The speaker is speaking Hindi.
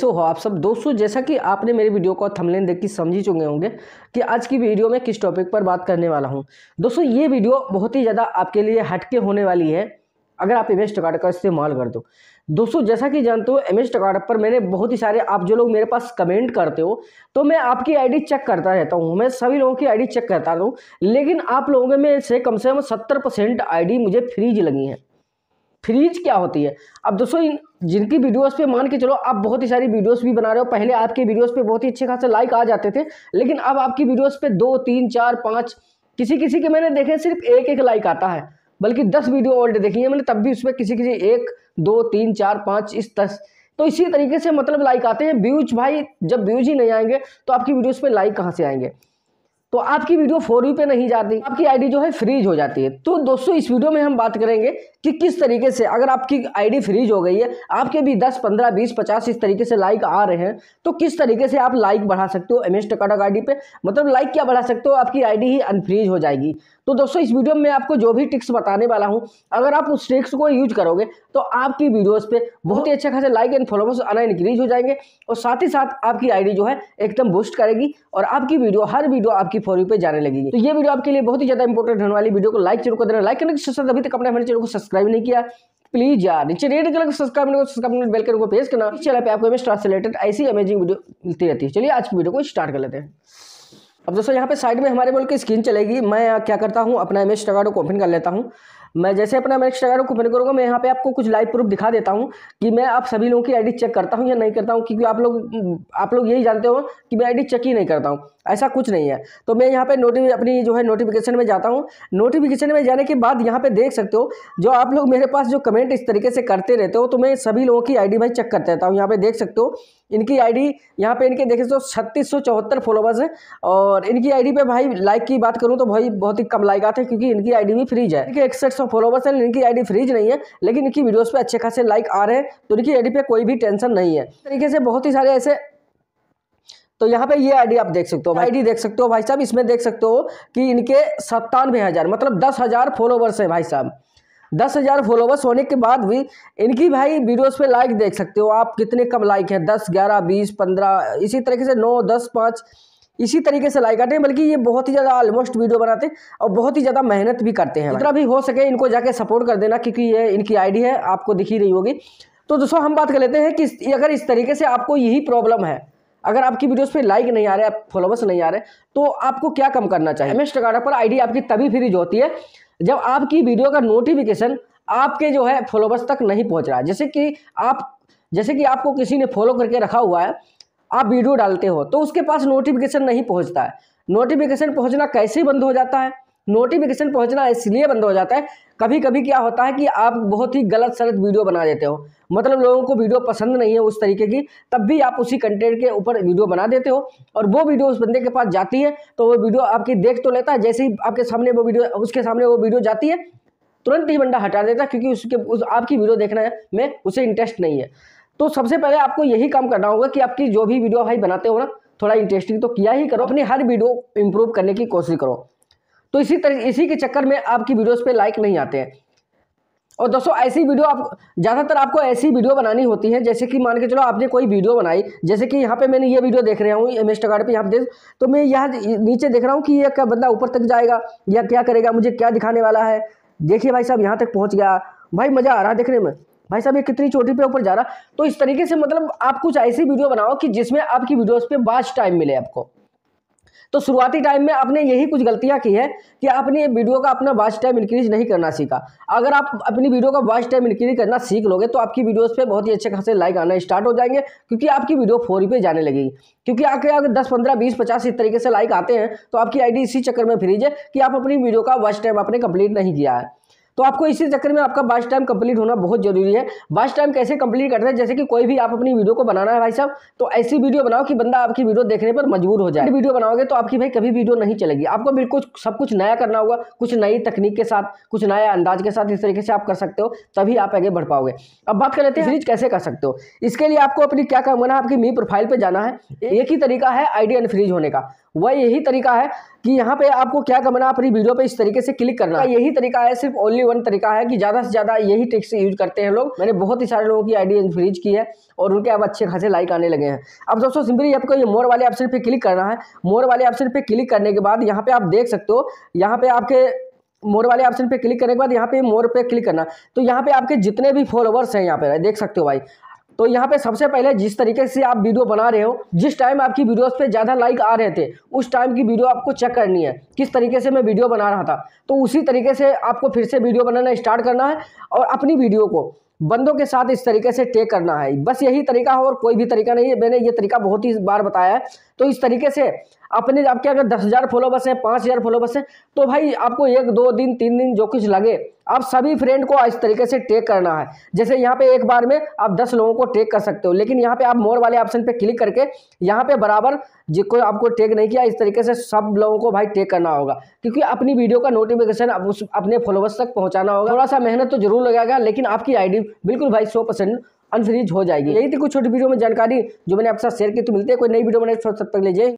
सो हो आप सब दोस्तों जैसा कि आपने मेरे वीडियो को थंबनेल देख के समझ ही चुके होंगे कि आज की वीडियो में किस टॉपिक पर बात करने वाला हूँ दोस्तों ये वीडियो बहुत ही ज़्यादा आपके लिए हटके होने वाली है अगर आप एम एस कार्ड का इस्तेमाल कर दो दोस्तों जैसा कि जानते हो एम एस कार्ड पर मैंने बहुत ही सारे आप जो लोग मेरे पास कमेंट करते हो तो मैं आपकी आईडी चेक करता रहता हूँ मैं सभी लोगों की आईडी चेक करता हूँ लेकिन आप लोगों में से कम से कम सत्तर परसेंट आई मुझे फ्रीज लगी है फ्रीज क्या होती है अब दोस्तों इन जिनकी वीडियोस पे मान के चलो आप बहुत ही सारी वीडियोस भी बना रहे हो पहले आपकी वीडियोस पे बहुत ही अच्छे खासे लाइक आ जाते थे लेकिन अब आपकी वीडियोस पे दो तीन चार पाँच किसी किसी के मैंने देखे सिर्फ एक एक लाइक आता है बल्कि दस वीडियो ऑलरेडी देखी है मैंने तब भी उसमें किसी किसी एक दो तीन चार पाँच इस दस तो इसी तरीके से मतलब लाइक आते हैं व्यूज भाई जब व्यूज ही नहीं आएंगे तो आपकी वीडियोज़ पे लाइक कहाँ से आएंगे तो आपकी वीडियो फोर यू पे नहीं जाती आपकी आईडी जो है फ्रीज हो जाती है तो दोस्तों इस वीडियो में हम बात करेंगे कि किस तरीके से अगर आपकी आईडी फ्रीज हो गई है आपके भी 10, 15, 20, 50 इस तरीके से लाइक आ रहे हैं तो किस तरीके से आप लाइक बढ़ा सकते हो एम एस टकाटक आई पे मतलब लाइक क्या बढ़ा सकते हो आपकी आई ही अनफ्रीज हो जाएगी तो दोस्तों इस वीडियो में आपको जो भी टिक्स बताने वाला हूँ अगर आप उस ट्रिक्स को यूज करोगे तो आपकी वीडियोस पे बहुत ही अच्छा खासा लाइक एंड फॉलोवर्स आना इंक्रीज हो जाएंगे और साथ ही साथ आपकी आईडी जो है एकदम बूस्ट करेगी और आपकी वीडियो हर वीडियो आपकी फॉर पे जाने लगेगी तो ये वीडियो आपके लिए बहुत ही ज्यादा इंपॉर्टेंट होने वाली वीडियो को लाइक जरूर कर देना लाइक करने के साथ अभी तक अपने हमारे चैनल को सब्सक्राइब नहीं किया प्लीज यार नीचे रेड कलर का सब्सक्राइब को सब्सक्राइब बेल कलर को प्रेस करना इस चैनल पे आपको स्टार से रिलेटेड ऐसी अमेजिंग वीडियो मिलती रहती है चलिए आज की वीडियो को स्टार्ट कर लेते हैं अब दोस्तों यहाँ पे साइड में हमारे बोल के स्क्रीन चलेगी मैं क्या करता हूँ अपना एम एस टगाडो को ओपन कर लेता हूँ मैं जैसे अपना एम एस टगाडो को ओपन करूँगा मैं यहाँ पे आपको कुछ लाइव प्रूफ दिखा देता हूँ कि मैं आप सभी लोगों की आईडी चेक करता हूँ या नहीं करता हूँ क्योंकि आप लोग आप लोग यही जानते हो कि मैं आईडी चेक ही नहीं करता हूँ ऐसा कुछ नहीं है तो मैं यहाँ पे नोटिफि अपनी जो है नोटिफिकेशन में जाता हूँ नोटिफिकेशन में जाने के बाद यहाँ पे देख सकते हो जो आप लोग मेरे पास जो कमेंट इस तरीके से करते रहते हो तो मैं सभी लोगों की आईडी भाई चेक करते रहता हूँ यहाँ पे देख सकते हो इनकी आईडी यहाँ पे इनके देख सकते हो छत्तीस सौ चौहत्तर फॉलोवर्स हैं और इनकी आई पे भाई लाइक की बात करूँ तो भाई बहुत ही कम लाइक आते हैं क्योंकि इनकी आई भी फ्रीज है इनके इकसठ सौ फॉलोवर्स हैं इनकी आई फ्रीज नहीं है लेकिन इनकी वीडियोज पे अच्छे खासे लाइक आ रहे हैं तो इनकी आई पे कोई भी टेंशन नहीं है तरीके से बहुत ही सारे ऐसे तो यहाँ पे ये आईडी आप देख सकते हो आईडी देख सकते हो भाई साहब इसमें देख सकते हो कि इनके सत्तानवे हज़ार मतलब दस हज़ार फॉलोवर्स हैं भाई साहब दस हज़ार फॉलोवर्स होने के बाद भी इनकी भाई वीडियोस पे लाइक देख सकते हो आप कितने कम लाइक हैं दस ग्यारह बीस पंद्रह इसी तरीके से नौ दस पाँच इसी तरीके से लाइक आते हैं बल्कि ये बहुत ही ज़्यादा ऑलमोस्ट वीडियो बनाते हैं और बहुत ही ज़्यादा मेहनत भी करते हैं जितना भी हो सके इनको जाके सपोर्ट कर देना क्योंकि ये इनकी आईडी है आपको दिखी रही होगी तो दोस्तों हम बात कर लेते हैं कि अगर इस तरीके से आपको यही प्रॉब्लम है अगर आपकी वीडियोस पे लाइक नहीं आ रहे आप फॉलोवर्स नहीं आ रहे तो आपको क्या कम करना चाहिए एम एस पर आईडी आपकी तभी फ्रीज होती है जब आपकी वीडियो का नोटिफिकेशन आपके जो है फॉलोवर्स तक नहीं पहुंच रहा है जैसे कि आप जैसे कि आपको किसी ने फॉलो करके रखा हुआ है आप वीडियो डालते हो तो उसके पास नोटिफिकेशन नहीं पहुँचता है नोटिफिकेशन पहुँचना कैसे बंद हो जाता है नोटिफिकेशन पहुंचना इसलिए बंद हो जाता है कभी कभी क्या होता है कि आप बहुत ही गलत सलत वीडियो बना देते हो मतलब लोगों को वीडियो पसंद नहीं है उस तरीके की तब भी आप उसी कंटेंट के ऊपर वीडियो बना देते हो और वो वीडियो उस बंदे के पास जाती है तो वो वीडियो आपकी देख तो लेता है जैसे ही आपके सामने वो वीडियो उसके सामने वो वीडियो जाती है तुरंत ही बंदा हटा देता है क्योंकि उसके उस आपकी वीडियो देखने में उसे इंटरेस्ट नहीं है तो सबसे पहले आपको यही काम करना होगा कि आपकी जो भी वीडियो भाई बनाते हो ना थोड़ा इंटरेस्टिंग तो किया ही करो अपनी हर वीडियो इंप्रूव करने की कोशिश करो तो इसी तरह इसी के चक्कर में आपकी वीडियोस पे लाइक नहीं आते हैं और दोस्तों ऐसी वीडियो आप ज़्यादातर आपको ऐसी वीडियो बनानी होती है जैसे कि मान के चलो आपने कोई वीडियो बनाई जैसे कि यहाँ पे मैंने ये वीडियो देख रहा हूँ एम कार्ड पर यहाँ देख तो मैं यहाँ नीचे देख रहा हूँ कि यह क्या बंदा ऊपर तक जाएगा या क्या करेगा मुझे क्या दिखाने वाला है देखिए भाई साहब यहाँ तक पहुँच गया भाई मज़ा आ रहा है देखने में भाई साहब ये कितनी चोटी पे ऊपर जा रहा तो इस तरीके से मतलब आप कुछ ऐसी वीडियो बनाओ कि जिसमें आपकी वीडियोस पे वाच टाइम मिले आपको तो शुरुआती टाइम में आपने यही कुछ गलतियां की है कि आपने वीडियो का अपना वॉच टाइम इंक्रीज नहीं करना सीखा अगर आप अपनी वीडियो का वॉच टाइम इंक्रीज करना सीख लोगे तो आपकी वीडियोस पे बहुत ही अच्छे खासे लाइक आना स्टार्ट हो जाएंगे क्योंकि आपकी वीडियो फोर पे जाने लगेगी क्योंकि आपके अगर दस पंद्रह बीस पचास इस तरीके से लाइक आते हैं तो आपकी आईडी इसी चक्कर में फ्रीज है कि आप अपनी वीडियो का वॉच टाइम आपने कंप्लीट नहीं किया है तो आपको इसी चक्कर में आपका बास्ट टाइम कंप्लीट होना बहुत जरूरी है बास्ट टाइम कैसे कंप्लीट करते हैं जैसे कि कोई भी आप अपनी वीडियो को बनाना है भाई साहब तो ऐसी वीडियो बनाओ कि बंदा आपकी वीडियो देखने पर मजबूर हो जाए वीडियो बनाओगे तो आपकी भाई कभी वीडियो नहीं चलेगी आपको बिल्कुल सब कुछ नया करना होगा कुछ नई तकनीक के साथ कुछ नया अंदाज के साथ इस तरीके से आप कर सकते हो तभी आप आगे बढ़ पाओगे अब बात कर लेते हैं सीरीज कैसे कर सकते हो इसके लिए आपको अपनी क्या काम करना है आपकी मी प्रोफाइल पर जाना है एक ही तरीका है आइडिया फ्रीज होने का वह यही तरीका है कि यहाँ पे आपको क्या करना अपनी वीडियो पे इस तरीके से क्लिक करना यही तरीका है सिर्फ ओनली वन तरीका है कि ज़्यादा से ज़्यादा यही ट्रिक्स यूज करते हैं लोग मैंने बहुत ही सारे लोगों की आईडी फ्रीज की है और उनके अब अच्छे खासे लाइक आने लगे हैं अब दोस्तों सिंपली आपको ये मोर वाले ऑप्शन पर क्लिक करना है मोर वाले ऑप्शन पर क्लिक करने के बाद यहाँ पे आप देख सकते हो यहाँ पे आपके मोर वाले ऑप्शन पे क्लिक करने के बाद यहाँ पे मोर पे क्लिक करना तो यहाँ पे आपके जितने भी फॉलोवर्स हैं यहाँ पे देख सकते हो भाई तो यहाँ पे सबसे पहले जिस तरीके से आप वीडियो बना रहे हो जिस टाइम आपकी वीडियोस पे ज़्यादा लाइक आ रहे थे उस टाइम की वीडियो आपको चेक करनी है किस तरीके से मैं वीडियो बना रहा था तो उसी तरीके से आपको फिर से वीडियो बनाना स्टार्ट करना है और अपनी वीडियो को बंदों के साथ इस तरीके से टेक करना है बस यही तरीका हो और कोई भी तरीका नहीं है मैंने ये तरीका बहुत ही बार बताया है तो इस तरीके से अपने आपके अगर दस हज़ार फॉलोवर्स हैं पाँच हज़ार फॉलोवर्स हैं तो भाई आपको एक दो दिन तीन दिन जो कुछ लगे आप सभी फ्रेंड को इस तरीके से टेक करना है जैसे यहाँ पे एक बार में आप दस लोगों को टेक कर सकते हो लेकिन यहाँ पे आप मोर वाले ऑप्शन पे क्लिक करके यहाँ पे बराबर जो कोई आपको टेक नहीं किया इस तरीके से सब लोगों को भाई टेक करना होगा क्योंकि अपनी वीडियो का नोटिफिकेशन अपने फॉलोवर्स तक पहुँचाना होगा थोड़ा सा मेहनत तो जरूर लगेगा लेकिन आपकी आई बिल्कुल भाई सौ परसेंट अनफ्रीज हो जाएगी यही थी कुछ छोटी वीडियो में जानकारी जो मैंने आपके साथ शेयर की तो मिलते हैं कोई नई वीडियो बनाए तब तक लीजिए